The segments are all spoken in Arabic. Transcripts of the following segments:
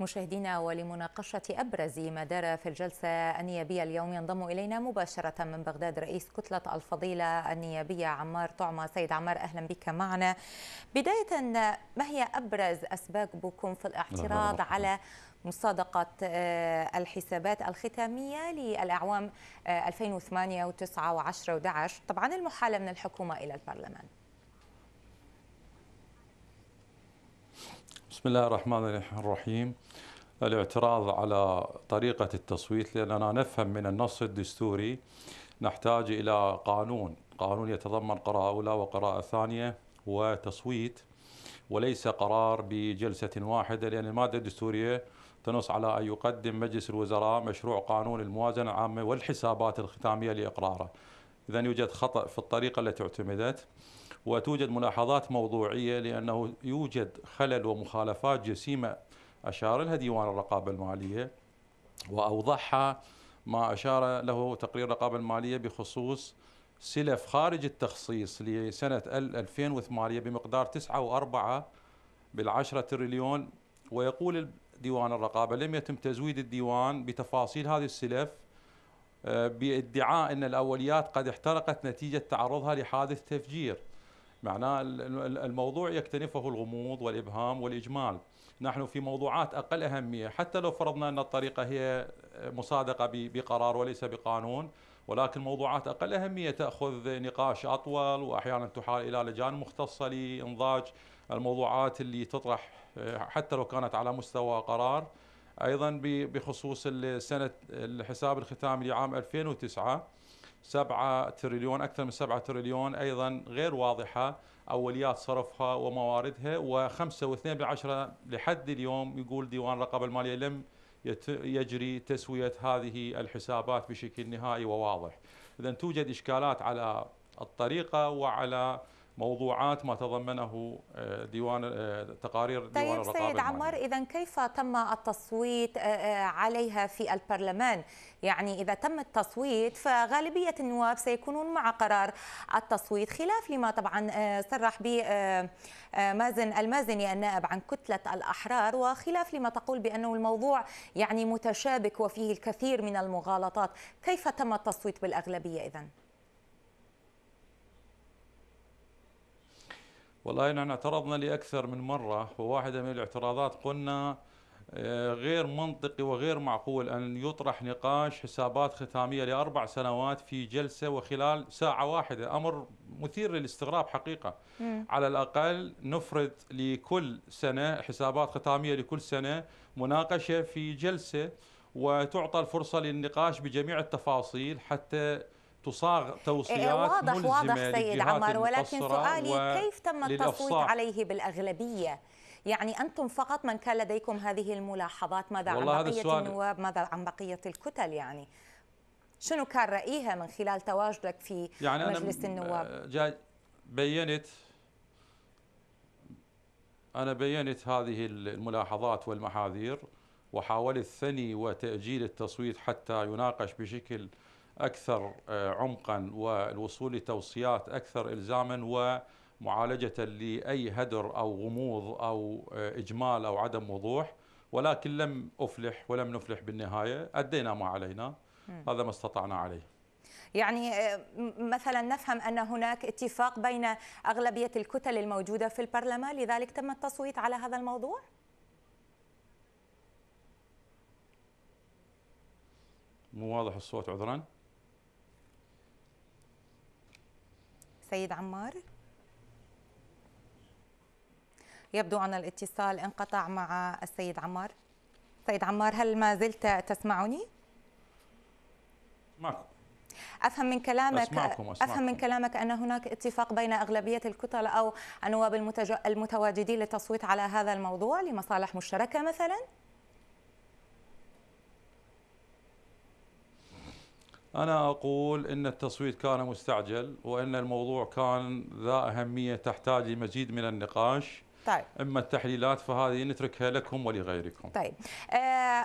مشاهدينا ولمناقشة أبرز ما دار في الجلسة النيابية اليوم ينضم إلينا مباشرة من بغداد رئيس كتلة الفضيلة النيابية عمار طعمة سيد عمار أهلا بك معنا بداية ما هي أبرز أسبابكم في الاعتراض على مصادقة آه، الحسابات الختامية للأعوام 2008 و9 و10 و11 طبعا المحالة من الحكومة إلى البرلمان بسم الله الرحمن الرحيم الاعتراض على طريقة التصويت لأننا نفهم من النص الدستوري نحتاج إلى قانون قانون يتضمن قراءة أولى وقراءة ثانية وتصويت وليس قرار بجلسة واحدة لأن المادة الدستورية تنص على أن يقدم مجلس الوزراء مشروع قانون الموازنة العامة والحسابات الختامية لإقراره إذا يوجد خطأ في الطريقة التي اعتمدت وتوجد ملاحظات موضوعية لأنه يوجد خلل ومخالفات جسيمة أشار لها ديوان الرقابة المالية وأوضحها ما أشار له تقرير الرقابة المالية بخصوص سلف خارج التخصيص لسنة 2008 بمقدار 9.4 بالعشرة تريليون ويقول ديوان الرقابة لم يتم تزويد الديوان بتفاصيل هذه السلف آه، بادعاء أن الأوليات قد احترقت نتيجة تعرضها لحادث تفجير معناه الموضوع يكتنفه الغموض والإبهام والإجمال نحن في موضوعات أقل أهمية حتى لو فرضنا أن الطريقة هي مصادقة بقرار وليس بقانون ولكن موضوعات أقل أهمية تأخذ نقاش أطول وأحيانا تحال إلى لجان مختصة لإنضاج الموضوعات اللي تطرح آه، حتى لو كانت على مستوى قرار أيضا بخصوص سنة الحساب الختامي لعام 2009 7 تريليون أكثر من 7 تريليون أيضا غير واضحة أوليات صرفها ومواردها و5.2 بالعشرة لحد اليوم يقول ديوان الرقابة المالية لم يجري تسوية هذه الحسابات بشكل نهائي وواضح إذا توجد إشكالات على الطريقة وعلى موضوعات ما تضمنه آه، ديوان آه، تقارير ديوان طيب الرقابه سيد عمار اذا كيف تم التصويت آه، عليها في البرلمان يعني اذا تم التصويت فغالبيه النواب سيكونون مع قرار التصويت خلاف لما طبعا صرح به مازن المازني النائب عن كتله الاحرار وخلاف لما تقول بانه الموضوع يعني متشابك وفيه الكثير من المغالطات كيف تم التصويت بالاغلبيه اذا والله نحن اعترضنا لأكثر من مرة وواحدة من الاعتراضات قلنا آه، غير منطقي وغير معقول أن يطرح نقاش حسابات ختامية لأربع سنوات في جلسة وخلال ساعة واحدة أمر مثير للاستغراب حقيقة م. على الأقل نفرد لكل سنة حسابات ختامية لكل سنة مناقشة في جلسة وتعطى الفرصة للنقاش بجميع التفاصيل حتى تصاغ إيه، توصيات واضح ملزمة واضح سيد عمر ولكن سؤالي و... كيف تم التصويت عليه بالأغلبية؟ يعني أنتم فقط من كان لديكم هذه الملاحظات ماذا عن بقية السؤال... النواب ماذا عن بقية الكتل يعني شنو كان رأيها من خلال تواجدك في يعني مجلس أنا النواب؟ جا... بينت أنا بينت هذه الملاحظات والمحاذير وحاولت ثني وتأجيل التصويت حتى يناقش بشكل أكثر آه، عمقا والوصول لتوصيات أكثر إلزاما ومعالجة لأي هدر أو غموض أو آه، إجمال أو عدم وضوح ولكن لم أفلح ولم نفلح بالنهاية أدينا ما علينا هذا ما استطعنا عليه يعني آه، مثلا نفهم ان هناك اتفاق بين اغلبيه الكتل الموجوده في البرلمان لذلك تم التصويت على هذا الموضوع مو واضح الصوت عذرا سيد عمار يبدو أن الاتصال انقطع مع السيد عمار سيد عمار هل ما زلت تسمعني؟ معكم افهم من كلامك أسمعكم أسمعكم. افهم من كلامك ان هناك اتفاق بين اغلبيه الكتل او النواب المتواجدين للتصويت على هذا الموضوع لمصالح مشتركه مثلا؟ أنا أقول أن التصويت كان مستعجل وأن الموضوع كان ذا أهمية تحتاج لمزيد من النقاش طيب. أما التحليلات فهذه نتركها لكم ولغيركم طيب آه،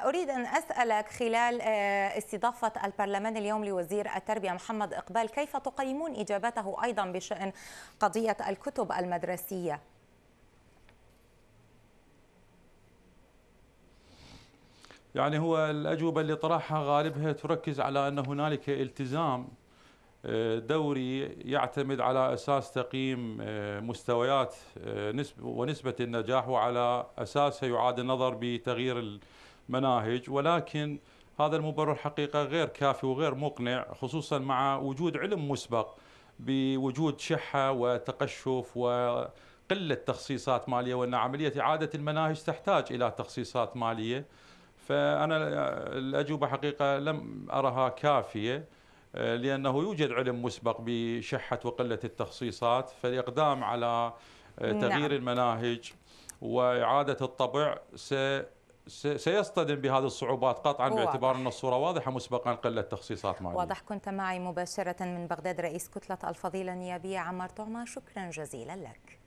أريد أن أسألك خلال آه، استضافة البرلمان اليوم لوزير التربية محمد إقبال كيف تقيمون إجابته أيضا بشأن قضية الكتب المدرسية؟ يعني هو الأجوبة اللي طرحها غالبها تركز على أن هنالك التزام آه، دوري يعتمد على أساس تقييم آه، مستويات آه، ونسبة النجاح وعلى أساسها يعاد النظر بتغيير المناهج ولكن هذا المبرر حقيقة غير كافي وغير مقنع خصوصا مع وجود علم مسبق بوجود شحة وتقشف وقلة تخصيصات مالية وأن عملية إعادة المناهج تحتاج إلى تخصيصات مالية فانا الاجوبه حقيقه لم ارها كافيه آه، لانه يوجد علم مسبق بشحه وقله التخصيصات فالاقدام على آه، نعم. تغيير نعم. المناهج واعاده الطبع س سيصطدم بهذه الصعوبات قطعا باعتبار ان الصوره واضحه مسبقا قله تخصيصات ماليه. واضح كنت معي مباشره من بغداد رئيس كتله الفضيله النيابيه عمار طعمه شكرا جزيلا لك.